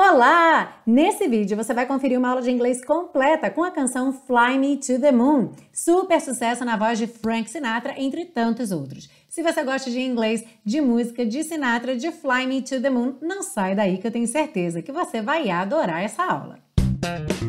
Olá! Nesse vídeo você vai conferir uma aula de inglês completa com a canção Fly Me to the Moon, super sucesso na voz de Frank Sinatra, entre tantos outros. Se você gosta de inglês, de música, de Sinatra, de Fly Me to the Moon, não sai daí que eu tenho certeza que você vai adorar essa aula. Música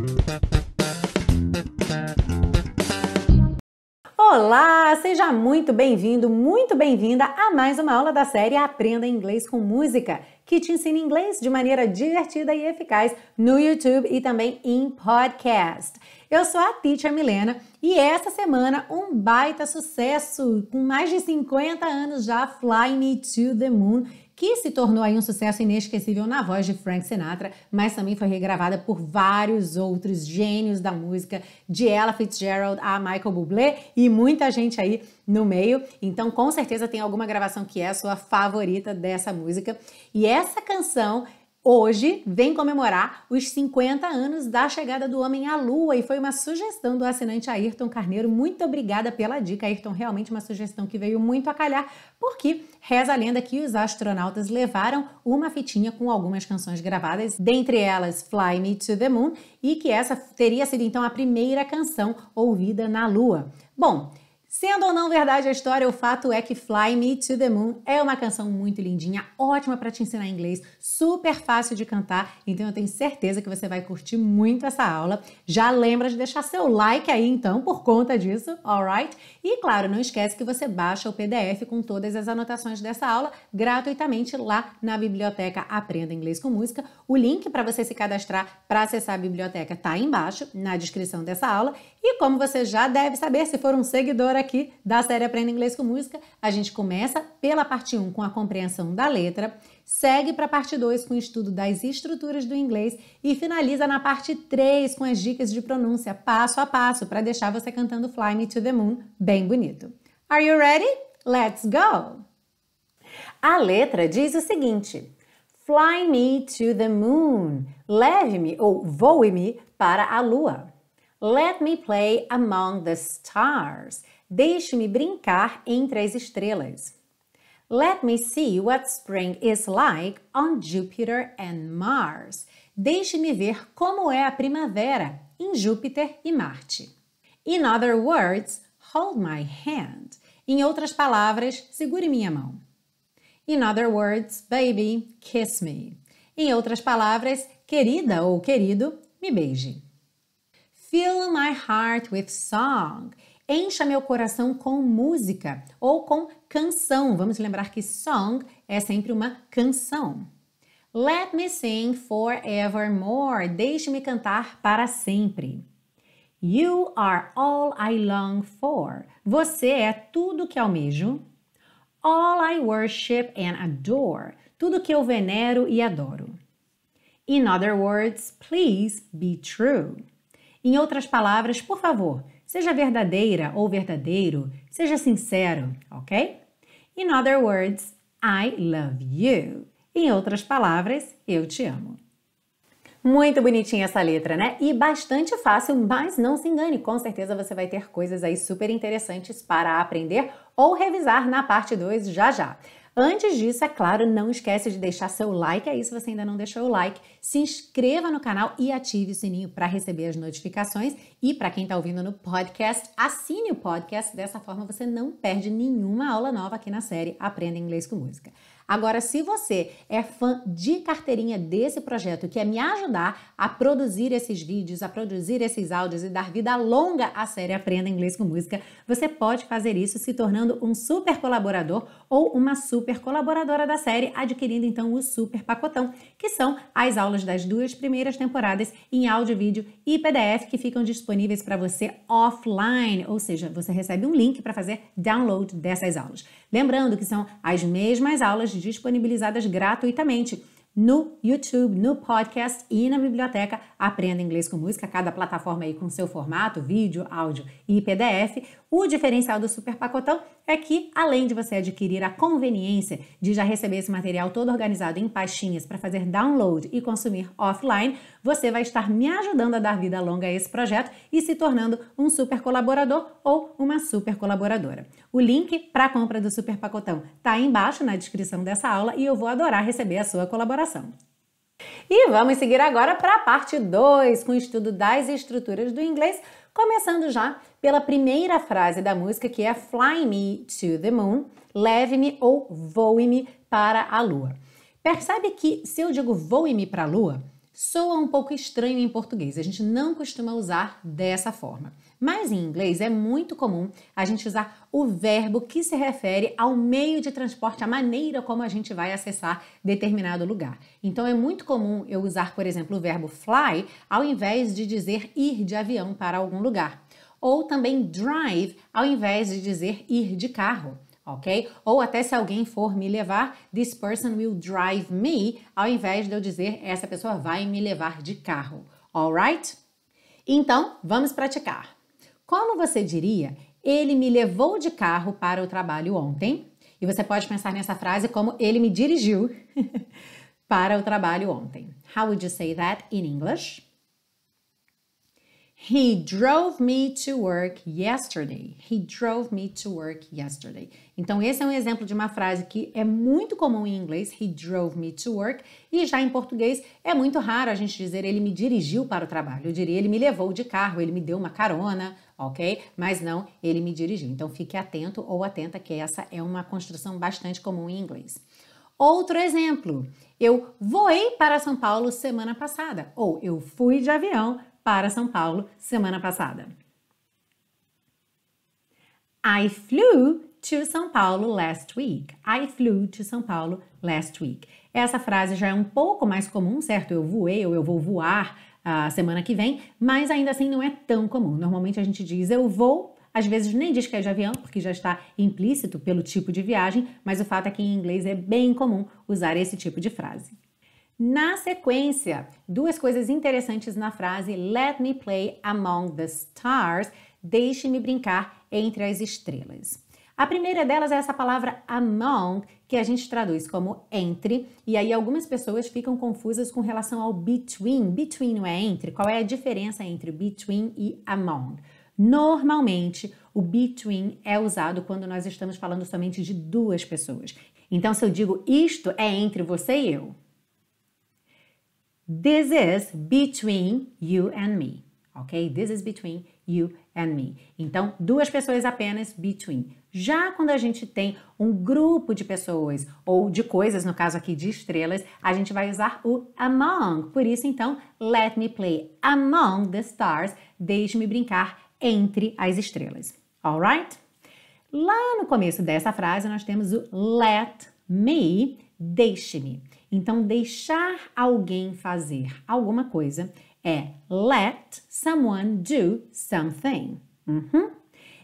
Olá, seja muito bem-vindo, muito bem-vinda a mais uma aula da série Aprenda Inglês com Música, que te ensina inglês de maneira divertida e eficaz no YouTube e também em podcast. Eu sou a Teacher Milena e essa semana um baita sucesso com mais de 50 anos já Fly Me to the Moon que se tornou aí um sucesso inesquecível na voz de Frank Sinatra, mas também foi regravada por vários outros gênios da música, de Ella Fitzgerald a Michael Bublé e muita gente aí no meio. Então, com certeza tem alguma gravação que é a sua favorita dessa música. E essa canção Hoje vem comemorar os 50 anos da chegada do homem à Lua e foi uma sugestão do assinante Ayrton Carneiro. Muito obrigada pela dica, Ayrton. Realmente uma sugestão que veio muito a calhar, porque reza a lenda que os astronautas levaram uma fitinha com algumas canções gravadas, dentre elas Fly Me to the Moon, e que essa teria sido então a primeira canção ouvida na Lua. Bom, Sendo ou não verdade a história, o fato é que Fly Me to the Moon é uma canção muito lindinha, ótima para te ensinar inglês, super fácil de cantar, então eu tenho certeza que você vai curtir muito essa aula. Já lembra de deixar seu like aí então por conta disso, alright? E claro, não esquece que você baixa o PDF com todas as anotações dessa aula gratuitamente lá na biblioteca Aprenda Inglês com Música. O link para você se cadastrar para acessar a biblioteca tá aí embaixo na descrição dessa aula. E como você já deve saber se for um seguidor aqui da série Aprenda Inglês com Música. A gente começa pela parte 1 com a compreensão da letra, segue para a parte 2 com o estudo das estruturas do inglês e finaliza na parte 3 com as dicas de pronúncia passo a passo para deixar você cantando Fly Me to the Moon bem bonito. Are you ready? Let's go! A letra diz o seguinte: Fly me to the moon. Leve-me ou voe-me para a lua. Let me play among the stars. Deixe-me brincar entre as estrelas. Let me see what spring is like on Jupiter and Mars. Deixe-me ver como é a primavera em Júpiter e Marte. In other words, hold my hand. Em outras palavras, segure minha mão. In other words, baby, kiss me. Em outras palavras, querida ou querido, me beije. Fill my heart with song. Encha meu coração com música ou com canção. Vamos lembrar que song é sempre uma canção. Let me sing forevermore. Deixe-me cantar para sempre. You are all I long for. Você é tudo que almejo. All I worship and adore. Tudo que eu venero e adoro. In other words, please be true. Em outras palavras, por favor, Seja verdadeira ou verdadeiro, seja sincero, ok? In other words, I love you. Em outras palavras, eu te amo. Muito bonitinha essa letra, né? E bastante fácil, mas não se engane, com certeza você vai ter coisas aí super interessantes para aprender ou revisar na parte 2 já já. Antes disso, é claro, não esquece de deixar seu like aí se você ainda não deixou o like. Se inscreva no canal e ative o sininho para receber as notificações. E para quem está ouvindo no podcast, assine o podcast. Dessa forma você não perde nenhuma aula nova aqui na série Aprenda Inglês com Música. Agora, se você é fã de carteirinha desse projeto, que quer me ajudar a produzir esses vídeos, a produzir esses áudios e dar vida longa à série Aprenda Inglês com Música, você pode fazer isso se tornando um super colaborador ou uma super colaboradora da série, adquirindo então o super pacotão, que são as aulas das duas primeiras temporadas em áudio, vídeo e PDF que ficam disponíveis para você offline, ou seja, você recebe um link para fazer download dessas aulas. Lembrando que são as mesmas aulas disponibilizadas gratuitamente no YouTube, no podcast e na biblioteca Aprenda Inglês com Música, cada plataforma aí com seu formato, vídeo, áudio e PDF. O diferencial do Super Pacotão é que, além de você adquirir a conveniência de já receber esse material todo organizado em pastinhas para fazer download e consumir offline, você vai estar me ajudando a dar vida longa a esse projeto e se tornando um super colaborador ou uma super colaboradora. O link para a compra do Super Pacotão está aí embaixo na descrição dessa aula e eu vou adorar receber a sua colaboração. E vamos seguir agora para a parte 2, com o estudo das estruturas do inglês, começando já pela primeira frase da música, que é Fly me to the moon, leve-me ou voe-me para a lua. Percebe que se eu digo voe-me para a lua, soa um pouco estranho em português. A gente não costuma usar dessa forma. Mas em inglês é muito comum a gente usar o verbo que se refere ao meio de transporte, a maneira como a gente vai acessar determinado lugar. Então é muito comum eu usar, por exemplo, o verbo fly ao invés de dizer ir de avião para algum lugar. Ou também drive ao invés de dizer ir de carro ok? Ou até se alguém for me levar, this person will drive me, ao invés de eu dizer essa pessoa vai me levar de carro, alright? Então, vamos praticar. Como você diria, ele me levou de carro para o trabalho ontem? E você pode pensar nessa frase como ele me dirigiu para o trabalho ontem. How would you say that in English? He drove me to work yesterday. He drove me to work yesterday. Então, esse é um exemplo de uma frase que é muito comum em inglês, he drove me to work, e já em português é muito raro a gente dizer ele me dirigiu para o trabalho. Eu diria ele me levou de carro, ele me deu uma carona, ok? Mas não, ele me dirigiu. Então, fique atento ou atenta que essa é uma construção bastante comum em inglês. Outro exemplo, eu voei para São Paulo semana passada, ou eu fui de avião para São Paulo semana passada. I flew to São Paulo last week. I flew to São Paulo last week. Essa frase já é um pouco mais comum, certo? Eu voei ou eu vou voar a uh, semana que vem, mas ainda assim não é tão comum. Normalmente a gente diz eu vou, às vezes nem diz que é de avião, porque já está implícito pelo tipo de viagem, mas o fato é que em inglês é bem comum usar esse tipo de frase. Na sequência, duas coisas interessantes na frase Let me play among the stars, deixe-me brincar entre as estrelas. A primeira delas é essa palavra among, que a gente traduz como entre, e aí algumas pessoas ficam confusas com relação ao between. Between não é entre? Qual é a diferença entre between e among? Normalmente, o between é usado quando nós estamos falando somente de duas pessoas. Então, se eu digo isto é entre você e eu, This is between you and me. Ok? This is between you and me. Então, duas pessoas apenas, between. Já quando a gente tem um grupo de pessoas ou de coisas, no caso aqui de estrelas, a gente vai usar o among. Por isso, então, let me play among the stars. Deixe-me brincar entre as estrelas. Alright? Lá no começo dessa frase, nós temos o let me, deixe-me. Então, deixar alguém fazer alguma coisa é let someone do something. Uhum.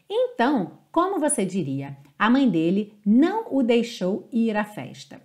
Então, como você diria? A mãe dele não o deixou ir à festa.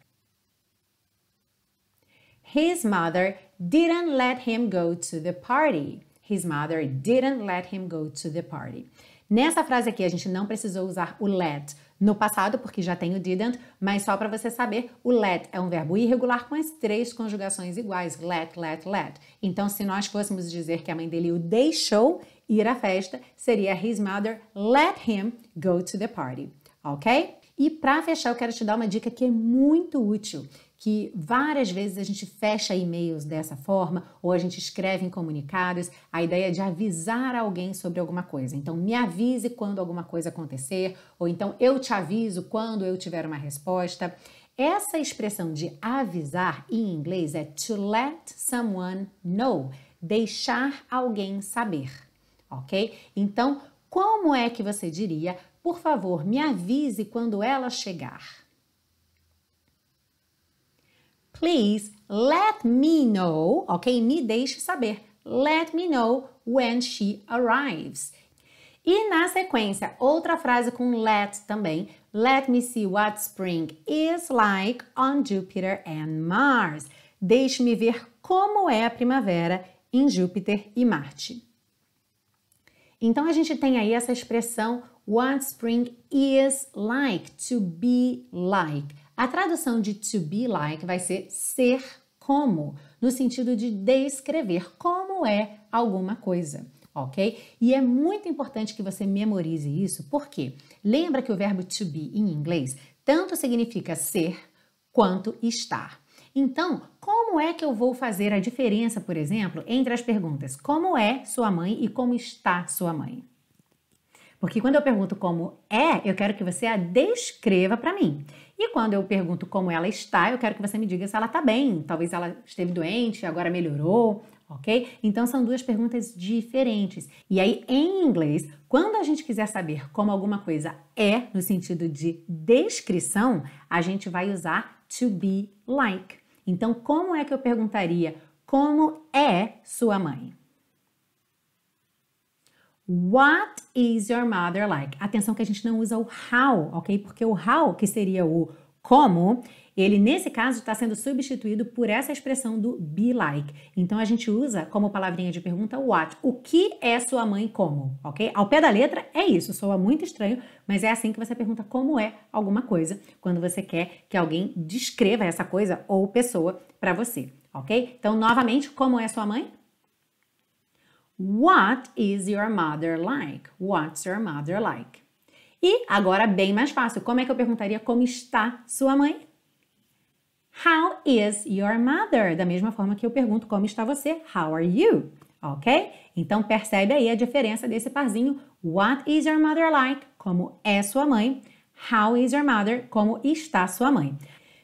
His mother didn't let him go to the party. His mother didn't let him go to the party. Nessa frase aqui, a gente não precisou usar o let no passado, porque já tem o didn't, mas só para você saber, o let é um verbo irregular com as três conjugações iguais, let, let, let. Então, se nós fôssemos dizer que a mãe dele o deixou ir à festa, seria his mother let him go to the party, ok? E para fechar, eu quero te dar uma dica que é muito útil que várias vezes a gente fecha e-mails dessa forma ou a gente escreve em comunicados a ideia de avisar alguém sobre alguma coisa. Então, me avise quando alguma coisa acontecer, ou então eu te aviso quando eu tiver uma resposta. Essa expressão de avisar em inglês é to let someone know, deixar alguém saber, ok? Então, como é que você diria, por favor, me avise quando ela chegar? please let me know, ok? Me deixe saber. Let me know when she arrives. E na sequência, outra frase com let também. Let me see what spring is like on Jupiter and Mars. Deixe-me ver como é a primavera em Júpiter e Marte. Então a gente tem aí essa expressão what spring is like, to be like. A tradução de to be like vai ser ser como, no sentido de descrever como é alguma coisa, ok? E é muito importante que você memorize isso, porque lembra que o verbo to be em inglês tanto significa ser quanto estar. Então, como é que eu vou fazer a diferença, por exemplo, entre as perguntas como é sua mãe e como está sua mãe? Porque quando eu pergunto como é, eu quero que você a descreva para mim. E quando eu pergunto como ela está, eu quero que você me diga se ela está bem. Talvez ela esteve doente, agora melhorou, ok? Então são duas perguntas diferentes. E aí, em inglês, quando a gente quiser saber como alguma coisa é no sentido de descrição, a gente vai usar to be like. Então, como é que eu perguntaria como é sua mãe? What is your mother like? Atenção que a gente não usa o how, ok? Porque o how, que seria o como, ele nesse caso está sendo substituído por essa expressão do be like. Então a gente usa como palavrinha de pergunta what. O que é sua mãe como, ok? Ao pé da letra é isso, soa muito estranho, mas é assim que você pergunta como é alguma coisa quando você quer que alguém descreva essa coisa ou pessoa para você, ok? Então novamente, como é sua mãe? What is your mother like? What's your mother like? E agora, bem mais fácil, como é que eu perguntaria como está sua mãe? How is your mother? Da mesma forma que eu pergunto como está você, how are you? Ok? Então percebe aí a diferença desse parzinho. What is your mother like? Como é sua mãe? How is your mother? Como está sua mãe?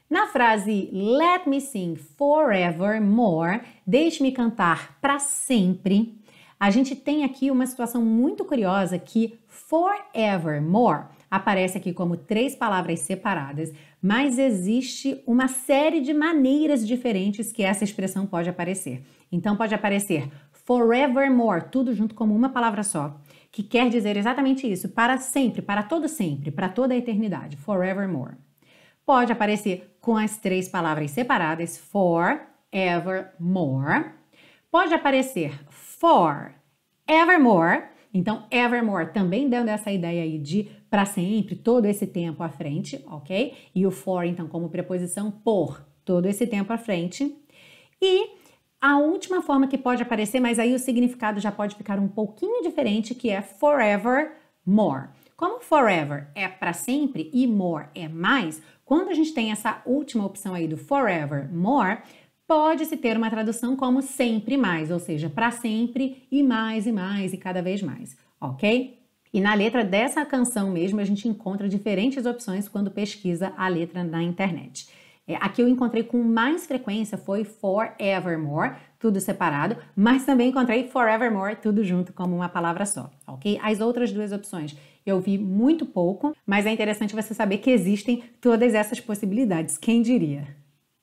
Na frase Let me sing forevermore, deixe-me cantar para sempre a gente tem aqui uma situação muito curiosa que forevermore aparece aqui como três palavras separadas, mas existe uma série de maneiras diferentes que essa expressão pode aparecer. Então pode aparecer forevermore, tudo junto como uma palavra só, que quer dizer exatamente isso, para sempre, para todo sempre, para toda a eternidade, forevermore. Pode aparecer com as três palavras separadas, forevermore. Pode aparecer for evermore. Então, evermore também dando essa ideia aí de para sempre, todo esse tempo à frente, ok? E o for, então, como preposição por todo esse tempo à frente. E a última forma que pode aparecer, mas aí o significado já pode ficar um pouquinho diferente, que é forevermore. Como forever é para sempre e more é mais, quando a gente tem essa última opção aí do forevermore, pode-se ter uma tradução como sempre mais, ou seja, para sempre e mais e mais e cada vez mais, ok? E na letra dessa canção mesmo a gente encontra diferentes opções quando pesquisa a letra na internet. É, aqui eu encontrei com mais frequência foi Forevermore, tudo separado, mas também encontrei Forevermore, tudo junto como uma palavra só, ok? As outras duas opções eu vi muito pouco, mas é interessante você saber que existem todas essas possibilidades, quem diria?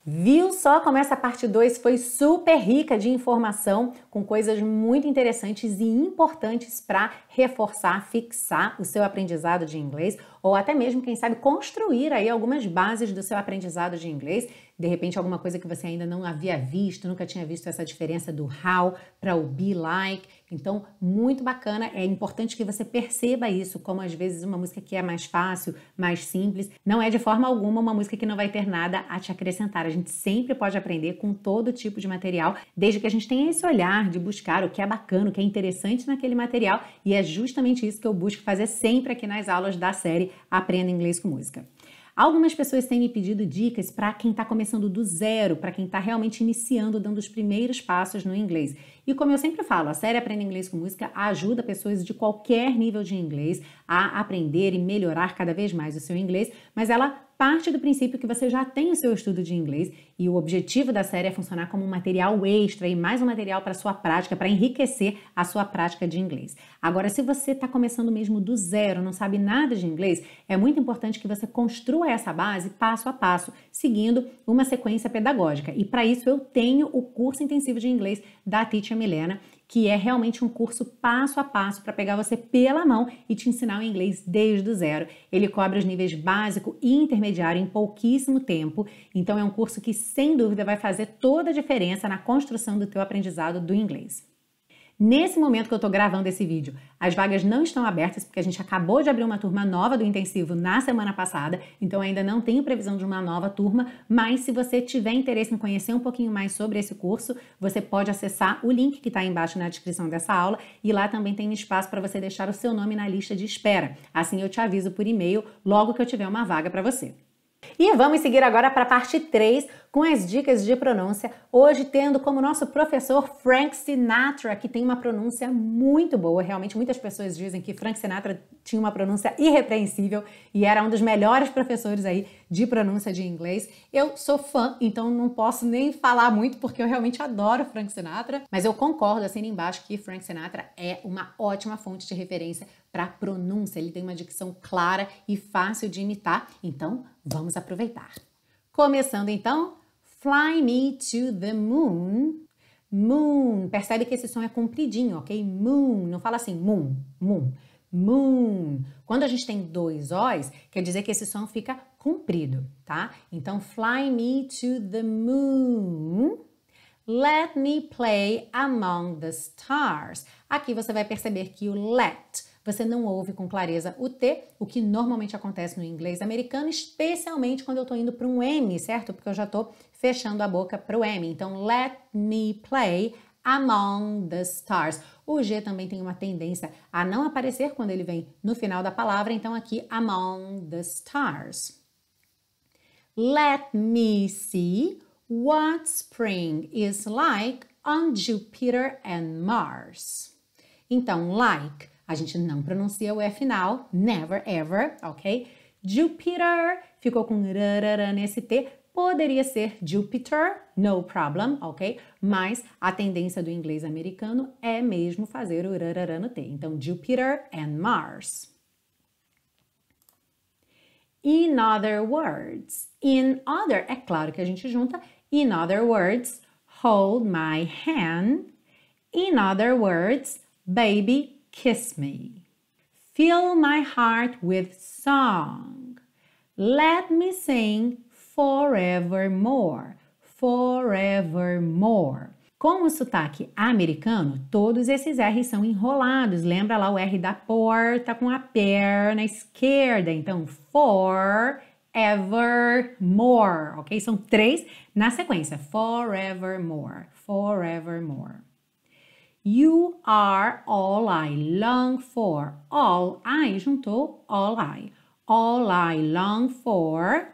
Viu só como essa parte 2 foi super rica de informação, com coisas muito interessantes e importantes para reforçar, fixar o seu aprendizado de inglês, ou até mesmo, quem sabe, construir aí algumas bases do seu aprendizado de inglês de repente alguma coisa que você ainda não havia visto, nunca tinha visto essa diferença do how para o be like. Então, muito bacana, é importante que você perceba isso, como às vezes uma música que é mais fácil, mais simples, não é de forma alguma uma música que não vai ter nada a te acrescentar. A gente sempre pode aprender com todo tipo de material, desde que a gente tenha esse olhar de buscar o que é bacana, o que é interessante naquele material, e é justamente isso que eu busco fazer sempre aqui nas aulas da série Aprenda Inglês com Música. Algumas pessoas têm me pedido dicas para quem está começando do zero, para quem está realmente iniciando, dando os primeiros passos no inglês. E como eu sempre falo, a série Aprenda Inglês com Música ajuda pessoas de qualquer nível de inglês a aprender e melhorar cada vez mais o seu inglês, mas ela parte do princípio que você já tem o seu estudo de inglês e o objetivo da série é funcionar como um material extra e mais um material para sua prática, para enriquecer a sua prática de inglês. Agora, se você está começando mesmo do zero, não sabe nada de inglês, é muito importante que você construa essa base passo a passo, seguindo uma sequência pedagógica. E para isso eu tenho o curso intensivo de inglês da Teacher Tia Milena, que é realmente um curso passo a passo para pegar você pela mão e te ensinar o inglês desde o zero. Ele cobre os níveis básico e intermediário em pouquíssimo tempo, então é um curso que sem dúvida vai fazer toda a diferença na construção do teu aprendizado do inglês. Nesse momento que eu estou gravando esse vídeo, as vagas não estão abertas porque a gente acabou de abrir uma turma nova do intensivo na semana passada, então ainda não tenho previsão de uma nova turma, mas se você tiver interesse em conhecer um pouquinho mais sobre esse curso, você pode acessar o link que está embaixo na descrição dessa aula e lá também tem espaço para você deixar o seu nome na lista de espera. Assim eu te aviso por e-mail logo que eu tiver uma vaga para você. E vamos seguir agora para a parte 3, com as dicas de pronúncia, hoje tendo como nosso professor Frank Sinatra, que tem uma pronúncia muito boa. Realmente, muitas pessoas dizem que Frank Sinatra tinha uma pronúncia irrepreensível e era um dos melhores professores aí de pronúncia de inglês. Eu sou fã, então não posso nem falar muito porque eu realmente adoro Frank Sinatra, mas eu concordo assim embaixo que Frank Sinatra é uma ótima fonte de referência para pronúncia. Ele tem uma dicção clara e fácil de imitar, então vamos aproveitar. Começando então Fly me to the moon. Moon. Percebe que esse som é compridinho, ok? Moon. Não fala assim, moon, moon. Moon. Quando a gente tem dois O's, quer dizer que esse som fica comprido, tá? Então, fly me to the moon. Let me play among the stars. Aqui você vai perceber que o let você não ouve com clareza o T, o que normalmente acontece no inglês americano, especialmente quando eu estou indo para um M, certo? Porque eu já estou fechando a boca para o M. Então, let me play among the stars. O G também tem uma tendência a não aparecer quando ele vem no final da palavra, então aqui among the stars. Let me see what spring is like on Jupiter and Mars. Então, like a gente não pronuncia o E final, never ever, ok? Jupiter ficou com rarara nesse T, poderia ser Jupiter, no problem, ok? Mas a tendência do inglês americano é mesmo fazer o rarara no T. Então, Jupiter and Mars. In other words, in other, é claro que a gente junta. In other words, hold my hand. In other words, baby, kiss me. Fill my heart with song. Let me sing forevermore, forevermore. Com o sotaque americano, todos esses R's são enrolados. Lembra lá o R da porta com a perna esquerda. Então, for more, ok? São três na sequência. Forevermore, forevermore. You are all I long for. All I juntou all I. All I long for.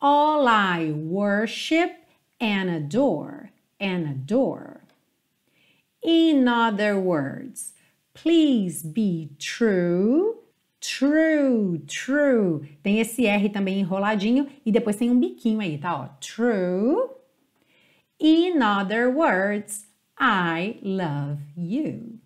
All I worship and adore. And adore. In other words, please be true. True, true. Tem esse R também enroladinho e depois tem um biquinho aí, tá? Ó. True. In other words, I love you.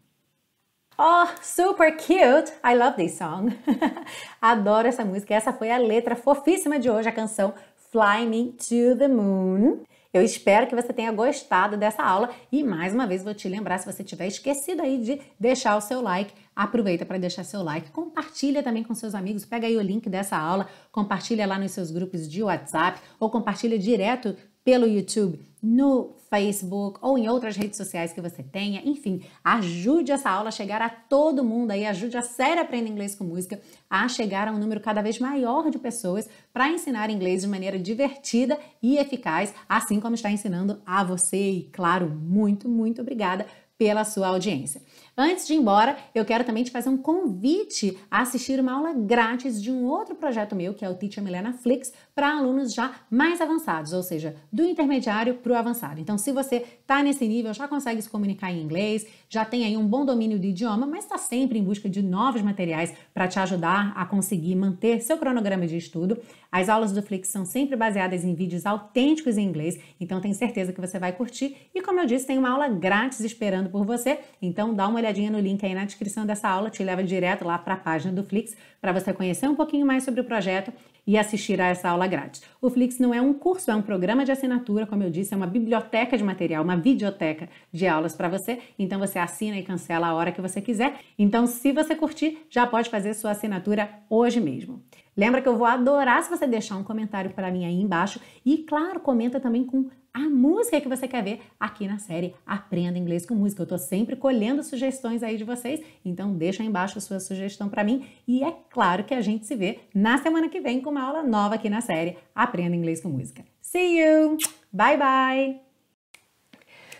Oh, super cute! I love this song. Adoro essa música. Essa foi a letra fofíssima de hoje, a canção Fly Me to the Moon. Eu espero que você tenha gostado dessa aula e mais uma vez vou te lembrar se você tiver esquecido aí de deixar o seu like, aproveita para deixar seu like, compartilha também com seus amigos, pega aí o link dessa aula, compartilha lá nos seus grupos de WhatsApp ou compartilha direto pelo YouTube, no Facebook ou em outras redes sociais que você tenha. Enfim, ajude essa aula a chegar a todo mundo aí, ajude a série Aprenda Inglês com Música a chegar a um número cada vez maior de pessoas para ensinar inglês de maneira divertida e eficaz, assim como está ensinando a você. E claro, muito, muito obrigada pela sua audiência. Antes de ir embora, eu quero também te fazer um convite a assistir uma aula grátis de um outro projeto meu, que é o Teacher Milena Flix, para alunos já mais avançados, ou seja, do intermediário para o avançado. Então, se você está nesse nível, já consegue se comunicar em inglês, já tem aí um bom domínio do idioma, mas está sempre em busca de novos materiais para te ajudar a conseguir manter seu cronograma de estudo. As aulas do Flix são sempre baseadas em vídeos autênticos em inglês, então tenho certeza que você vai curtir. E como eu disse, tem uma aula grátis esperando por você, então dá uma olhada olhadinha no link aí na descrição dessa aula, te leva direto lá para a página do Flix para você conhecer um pouquinho mais sobre o projeto e assistir a essa aula grátis. O Flix não é um curso, é um programa de assinatura, como eu disse, é uma biblioteca de material, uma videoteca de aulas para você. Então você assina e cancela a hora que você quiser. Então, se você curtir, já pode fazer sua assinatura hoje mesmo. Lembra que eu vou adorar se você deixar um comentário para mim aí embaixo e claro, comenta também com a música que você quer ver aqui na série Aprenda Inglês com Música. Eu estou sempre colhendo sugestões aí de vocês, então deixa aí embaixo a sua sugestão para mim e é claro que a gente se vê na semana que vem com uma aula nova aqui na série Aprenda Inglês com Música. See you. Bye bye.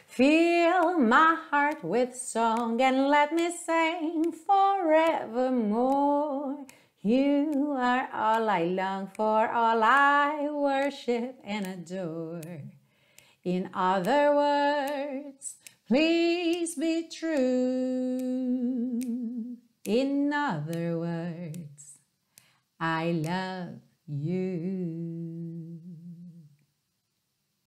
Fill my heart with song and let me sing forevermore. You are all I long for, all I worship and adore. In other words, please be true. In other words, I love you.